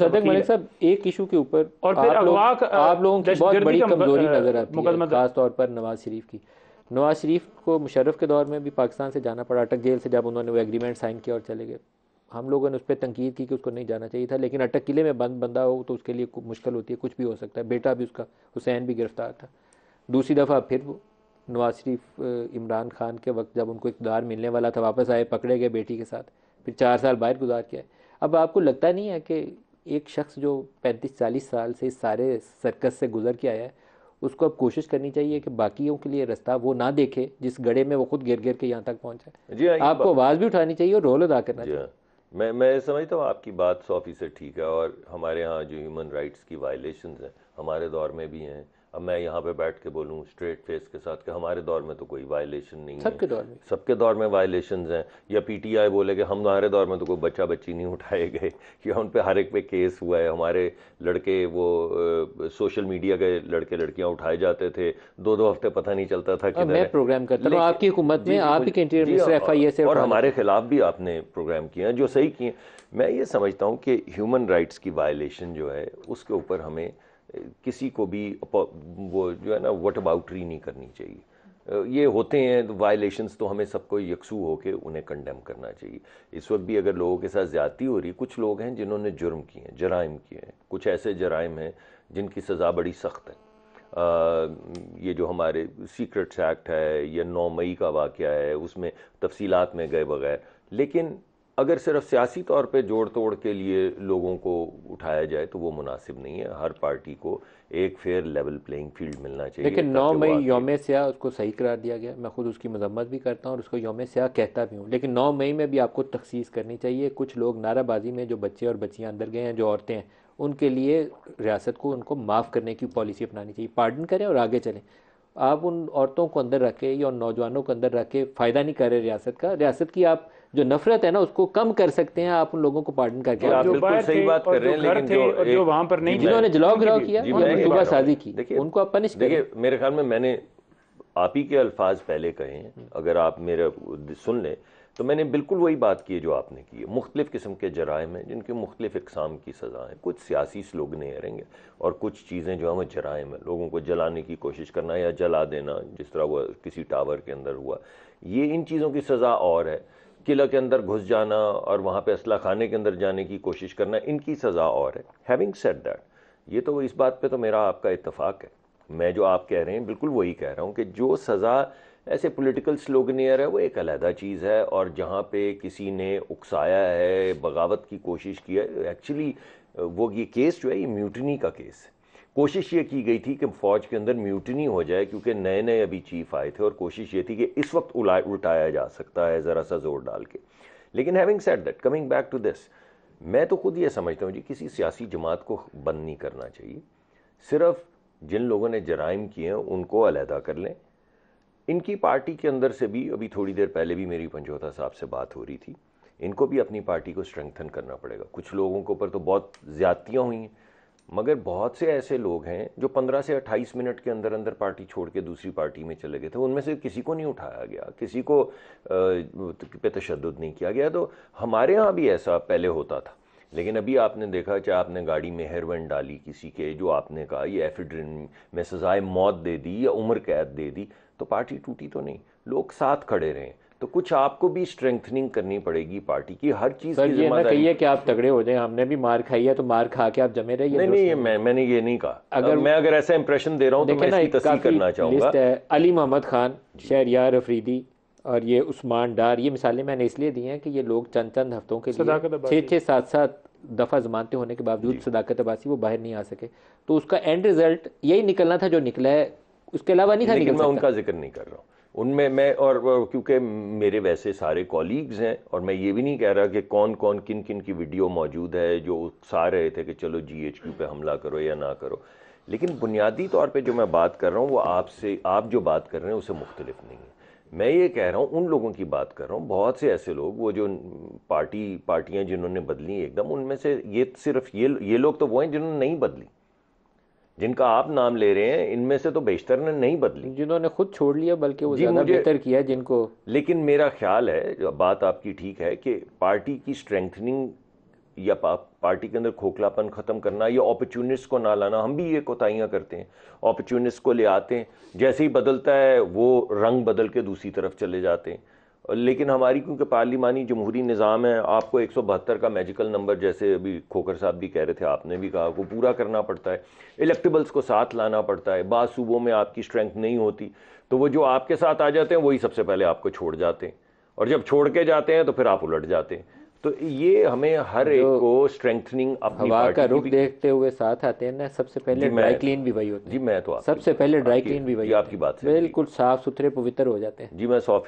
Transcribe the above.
सदक तो मलिक साहब एक इशू के ऊपर और फिर आप, लोग, आप लोगों की बहुत बड़ी कमजोरी नजर आती है खासतौर पर नवाज शरीफ की नवाज शरीफ को मुशर्रफ के दौर में भी पाकिस्तान से जाना पड़ा अटक जेल से जब उन्होंने वो एग्रीमेंट साइन किया और चले गए हम लोगों ने उस पर तनकीद की कि उसको नहीं जाना चाहिए था लेकिन अटक किले में बंद बंदा हो तो उसके लिए मुश्किल होती है कुछ भी हो सकता है बेटा भी उसका हुसैन भी गिरफ्तार था दूसरी दफ़ा फिर नवाज शरीफ इमरान खान के वक्त जब उनको इकदार मिलने वाला था वापस आए पकड़े गए बेटी के साथ फिर चार साल बाहर गुजार के अब आपको लगता नहीं है कि एक शख्स जो पैंतीस चालीस साल से सारे सर्कस से गुजर के आया है उसको अब कोशिश करनी चाहिए कि बाकियों के लिए रास्ता वो ना देखे जिस गड़े में वो खुद गिर गिर के यहाँ तक पहुँचे जी आपको आवाज़ भी उठानी चाहिए और रोल अदा करना हाँ। चाहिए मैं मैं समझता हूँ आपकी बात सौ फीसद ठीक है और हमारे यहाँ जो ह्यूमन राइट्स की वायलेशन हैं हमारे दौर में भी हैं अब मैं यहाँ पे बैठ के बोलूँ स्ट्रेट फेस के साथ कि हमारे दौर में तो कोई वायलेशन नहीं सब है सबके दौर में सबके दौर में वायलेशन हैं या पीटीआई बोले कि हमारे दौर में तो कोई बच्चा बच्ची नहीं उठाए गए या उन पर हर एक पे केस हुआ है हमारे लड़के वो आ, सोशल मीडिया के लड़के लड़कियाँ उठाए जाते थे दो दो हफ्ते पता नहीं चलता था कि मैं प्रोग्राम करता हूँ आपकी हुकूमत में आप ही और हमारे खिलाफ भी आपने प्रोग्राम किए हैं जो सही किए मैं ये समझता हूँ कि ह्यूमन राइट्स की वायलेशन जो है उसके ऊपर हमें किसी को भी वो जो है ना वट अबाउटरी नहीं करनी चाहिए ये होते हैं तो वायलेशंस तो हमें सबको यकसू होकर उन्हें कंडेम करना चाहिए इस वक्त भी अगर लोगों के साथ ज़्यादती हो रही कुछ लोग हैं जिन्होंने जुर्म किए हैं जराइम किए हैं कुछ ऐसे जराइम हैं जिनकी सज़ा बड़ी सख्त है आ, ये जो हमारे सीक्रेट्स एक्ट है या नौ मई का वाक़ है उसमें तफसीलात में गए बगैर लेकिन अगर सिर्फ सियासी तौर पे जोड़ तोड़ के लिए लोगों को उठाया जाए तो वो मुनासिब नहीं है हर पार्टी को एक फेयर लेवल प्लेइंग फील्ड मिलना चाहिए लेकिन नौ मई योम स्या उसको सही करार दिया गया मैं खुद उसकी मजम्मत भी करता हूँ और उसको योम स्या कहता भी हूँ लेकिन नौ मई में भी आपको तखसीस करनी चाहिए कुछ लोग नाराबाजी में जो बच्चे और बच्चियाँ अंदर गए हैं जो औरतें हैं उनके लिए रियासत को उनको माफ़ करने की पॉलिसी अपनानी चाहिए पार्डन करें और आगे चलें आप उन औरतों को अंदर रखे या उन नौजवानों को अंदर रखे फ़ायदा नहीं कर रहे रियासत का रियासत की आप जो नफरत है ना उसको कम कर सकते हैं आप उन लोगों को पार्टन करके आप बिल्कुल सही बात कर रहे हैं लेकिन जो जो वहां पर नहीं जिन्होंने जलाव गिराव किया मनसूबा साजी की उनको आप पनिश देखिए मेरे ख्याल में मैंने आप ही के अल्फाज पहले कहे हैं हम्म। अगर आप मेरा सुन लें तो मैंने बिल्कुल वही बात की जो आपने की है मुख्तलिफ़ किस्म के जराइम हैं जिनके मुख्तलिफ़ इकसाम की सज़ा है कुछ सियासी नहीं एयरेंगे और कुछ चीज़ें जो हैं वो जराइम है लोगों को जलाने की कोशिश करना या जला देना जिस तरह वह किसी टावर के अंदर हुआ ये इन चीज़ों की सज़ा और है किला के अंदर घुस जाना और वहाँ पर असला खाने के अंदर जाने की कोशिश करना इनकी सज़ा और है हैविंग सेट दैट ये तो इस बात पर तो मेरा आपका इतफाक़ है मैं जो आप कह रहे हैं बिल्कुल वही कह रहा हूँ कि जो सज़ा ऐसे पॉलिटिकल स्लोगनियर है वो एक अलहदा चीज़ है और जहाँ पे किसी ने उकसाया है बगावत की कोशिश की है एक्चुअली वो ये केस जो है ये म्यूटनी का केस है कोशिश ये की गई थी कि फ़ौज के अंदर म्यूटनी हो जाए क्योंकि नए नए अभी चीफ आए थे और कोशिश ये थी कि इस वक्त उल्टाया जा सकता है ज़रा सा जोर डाल के लेकिन having set that coming back to this मैं तो खुद ये समझता हूँ जी किसी सियासी जमात को बंद नहीं करना चाहिए सिर्फ जिन लोगों ने जराइम किए हैं उनको अलहदा कर लें इनकी पार्टी के अंदर से भी अभी थोड़ी देर पहले भी मेरी पंजोता साहब से बात हो रही थी इनको भी अपनी पार्टी को स्ट्रेंथन करना पड़ेगा कुछ लोगों के ऊपर तो बहुत ज़्यादतियाँ हुई हैं मगर बहुत से ऐसे लोग हैं जो 15 से 28 मिनट के अंदर अंदर पार्टी छोड़ के दूसरी पार्टी में चले गए थे उनमें से किसी को नहीं उठाया गया किसी को पे तशद नहीं किया गया तो हमारे यहाँ भी ऐसा पहले होता था लेकिन अभी आपने देखा चाहे आपने गाड़ी में हेरोइन डाली किसी के जो आपने कहा ये एफिड्रिन में सजाए मौत दे दी या उम्र कैद दे दी तो पार्टी टूटी तो नहीं लोग साथ खड़े रहे तो कुछ आपको भी स्ट्रेंथनिंग करनी पड़ेगी पार्टी की हर चीज की ये ना कहिए कि आप तगड़े हो जाए हमने भी मार खाई है तो मार खा के आप जमे रहिए नहीं नहीं ये मैं मैंने ये नहीं कहा अगर मैं अगर ऐसा इंप्रेशन दे रहा हूँ तो मैं इसकी तस्वीर करना चाहूंगा अली मोहम्मद खान शहरियार अफरीदी और ये उस्मान डार ये मिसालें मैंने इसलिए दी हैं कि ये लोग चंद चंद हफ्तों के लिए छः छः सात सात दफ़ा जमानते होने के बावजूद सदाकत अबासी वो बाहर नहीं आ सके तो उसका एंड रिज़ल्ट यही निकलना था जो निकला है उसके अलावा नहीं था लेकिन मैं उनका जिक्र नहीं कर रहा हूँ उनमें मैं और क्योंकि मेरे वैसे सारे कॉलीग्स हैं और मैं ये भी नहीं कह रहा कि कौन कौन किन किन की वीडियो मौजूद है जो उकसा रहे थे कि चलो जी एच क्यू पर हमला करो या ना करो लेकिन बुनियादी तौर पर जो मैं बात कर रहा हूँ वो आपसे आप जो बात कर रहे हैं उससे मुख्तलिफ नहीं है मैं ये कह रहा हूँ उन लोगों की बात कर रहा हूँ बहुत से ऐसे लोग वो जो पार्टी पार्टियाँ जिन्होंने बदली एकदम उनमें से ये सिर्फ ये ये लोग तो वो हैं जिन्होंने नहीं बदली जिनका आप नाम ले रहे हैं इनमें से तो बेशतर ने नहीं बदली जिन्होंने खुद छोड़ लिया बल्कि वो ज़्यादा बेहतर किया जिनको लेकिन मेरा ख्याल है बात आपकी ठीक है कि पार्टी की स्ट्रेंथनिंग या पार्टी के अंदर खोखलापन ख़त्म करना या अपॉर्चुनिस्ट को ना लाना हम भी ये कोताहियाँ करते हैं अपॉर्चुनिस्ट को ले आते हैं जैसे ही बदलता है वो रंग बदल के दूसरी तरफ चले जाते हैं लेकिन हमारी क्योंकि पार्लिमानी जमहूरी निज़ाम है आपको एक सौ बहत्तर का मैजिकल नंबर जैसे अभी खोकर साहब भी कह रहे थे आपने भी कहा को पूरा करना पड़ता है इलेक्टेबल्स को साथ लाना पड़ता है बाद सूबों में आपकी स्ट्रेंथ नहीं होती तो वो जो आपके साथ आ जाते हैं वही सबसे पहले आपको छोड़ जाते हैं और जब छोड़ के जाते हैं तो फिर आप उलट जाते हैं तो ये हमें हर एक को स्ट्रेंथनिंग हवा का रुख देखते हुए साथ आते हैं ना सबसे पहले ड्राई क्लीन भी वही होते हैं जी मैं तो सबसे पहले ड्राई क्लीन भी वही आपकी बात बिल्कुल साफ सुथरे पवित्र हो जाते हैं जी मैं सौ